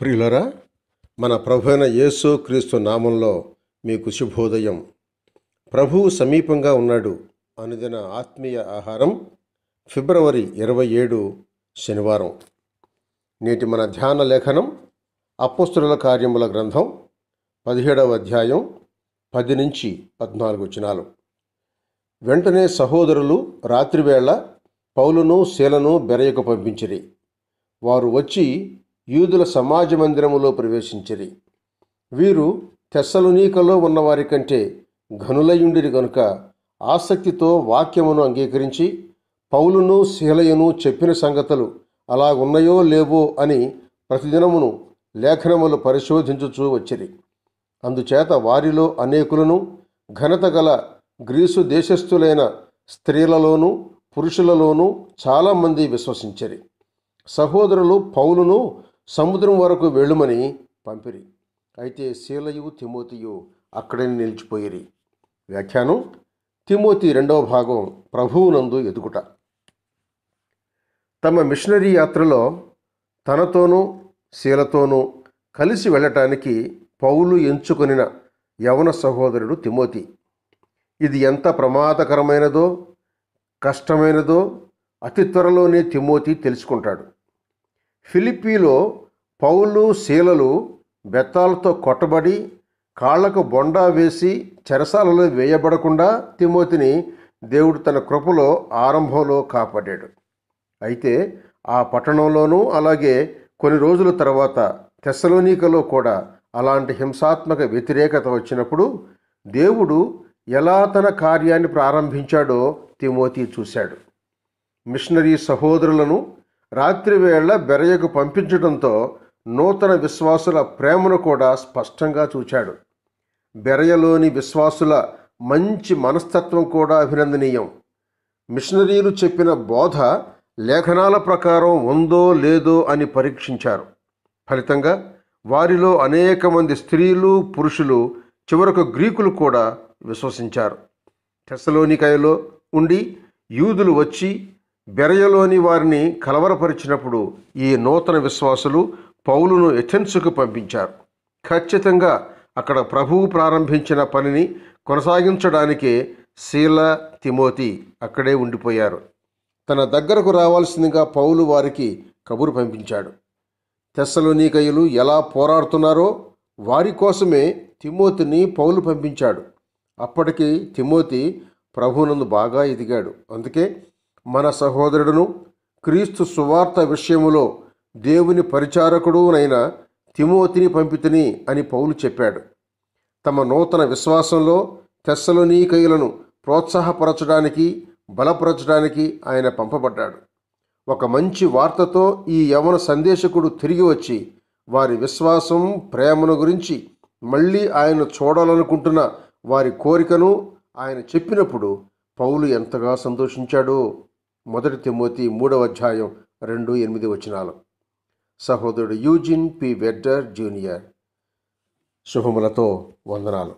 ప్రియులరా మన ప్రభువైన యేసు క్రీస్తు నామంలో మీకు శుభోదయం ప్రభువు సమీపంగా ఉన్నాడు అనుదిన ఆత్మీయ ఆహారం ఫిబ్రవరి ఇరవై ఏడు శనివారం నేటి మన ధ్యాన లేఖనం అపోస్తుల కార్యముల గ్రంథం పదిహేడవ అధ్యాయం పది నుంచి పద్నాలుగు వచ్చినాలు వెంటనే సహోదరులు రాత్రివేళ పౌలును శీలను బెరయకు పంపించిరి వారు వచ్చి యూదుల సమాజ మందిరములో ప్రవేశించిరి వీరు తెస్సలునీకలో ఉన్నవారి కంటే ఘనులయుండిరి గనుక ఆసక్తితో వాక్యమును అంగీకరించి పౌలును శీలయను చెప్పిన సంగతులు అలా ఉన్నాయో లేవో అని ప్రతిదినమును లేఖనములు పరిశోధించుచూ వచ్చిరి అందుచేత వారిలో అనేకులను ఘనత గల గ్రీసు దేశస్థులైన స్త్రీలలోనూ పురుషులలోనూ చాలామంది విశ్వసించరి సహోదరులు పౌలును సముద్రం వరకు వెళ్ళుమని పంపిరి అయితే శీలయు తిమోతియు అక్కడే నిలిచిపోయిరి వ్యాఖ్యానం తిమోతి రెండవ భాగం ప్రభువునందు ఎదుగుట తమ మిషనరీ యాత్రలో తనతోనూ శీలతోనూ కలిసి వెళ్ళటానికి పౌలు ఎంచుకొనిన యవన సహోదరుడు తిమోతి ఇది ఎంత ప్రమాదకరమైనదో కష్టమైనదో అతి త్వరలోనే తిమోతి తెలుసుకుంటాడు ఫిలిపీలో పౌలు శీలలు బెత్తాలతో కొట్టబడి కాళ్లకు బొండా వేసి చెరసాలలో వేయబడకుండా తిమోతిని దేవుడు తన కృపలో ఆరంభంలో కాపాడాడు అయితే ఆ పట్టణంలోనూ అలాగే కొన్ని రోజుల తర్వాత తెస్సలోనికలో కూడా అలాంటి హింసాత్మక వ్యతిరేకత వచ్చినప్పుడు దేవుడు ఎలా తన కార్యాన్ని ప్రారంభించాడో తిమోతి చూశాడు మిషనరీ సహోదరులను రాత్రివేళ బెరయ్యకు పంపించడంతో నూతన విశ్వాసుల ప్రేమను కూడా స్పష్టంగా చూచాడు బెరయలోని విశ్వాసుల మంచి మనస్తత్వం కూడా అభినందనీయం మిషనరీలు చెప్పిన బోధ లేఖనాల ప్రకారం ఉందో లేదో అని పరీక్షించారు ఫలితంగా వారిలో అనేక మంది స్త్రీలు పురుషులు చివరకు గ్రీకులు కూడా విశ్వసించారు టెసలోనికాయలో ఉండి యూదులు వచ్చి బెరయలోని వారిని కలవరపరిచినప్పుడు ఈ నూతన విశ్వాసులు పౌలును ఎథెన్సుకు పంపించారు ఖచ్చితంగా అక్కడ ప్రభువు ప్రారంభించిన పనిని కొనసాగించడానికి శీల తిమోతి అక్కడే ఉండిపోయారు తన దగ్గరకు రావాల్సిందిగా పౌలు వారికి కబురు పంపించాడు తెస్సలోనికయులు ఎలా పోరాడుతున్నారో వారి కోసమే తిమోతిని పౌలు పంపించాడు అప్పటికి తిమోతి ప్రభువునందు బాగా ఎదిగాడు అందుకే మన సహోదరుడును క్రీస్తు సువార్త విషయములో దేవుని పరిచారకుడునైన తిమోతిని పంపితిని అని పౌలు చెప్పాడు తమ నూతన విశ్వాసంలో తెస్సలోనీకయులను ప్రోత్సాహపరచడానికి బలపరచడానికి ఆయన పంపబడ్డాడు ఒక మంచి వార్తతో ఈ యవన సందేశకుడు తిరిగి వచ్చి వారి విశ్వాసం ప్రేమను గురించి మళ్ళీ ఆయన చూడాలనుకుంటున్న వారి కోరికను ఆయన చెప్పినప్పుడు పౌలు ఎంతగా సంతోషించాడో మొదటి తిమోతి మూడవ అధ్యాయం రెండు ఎనిమిది వచనాలు సహోదరుడు యూజిన్ పి వెడ్డర్ జూనియర్ శుభములతో వందనాలు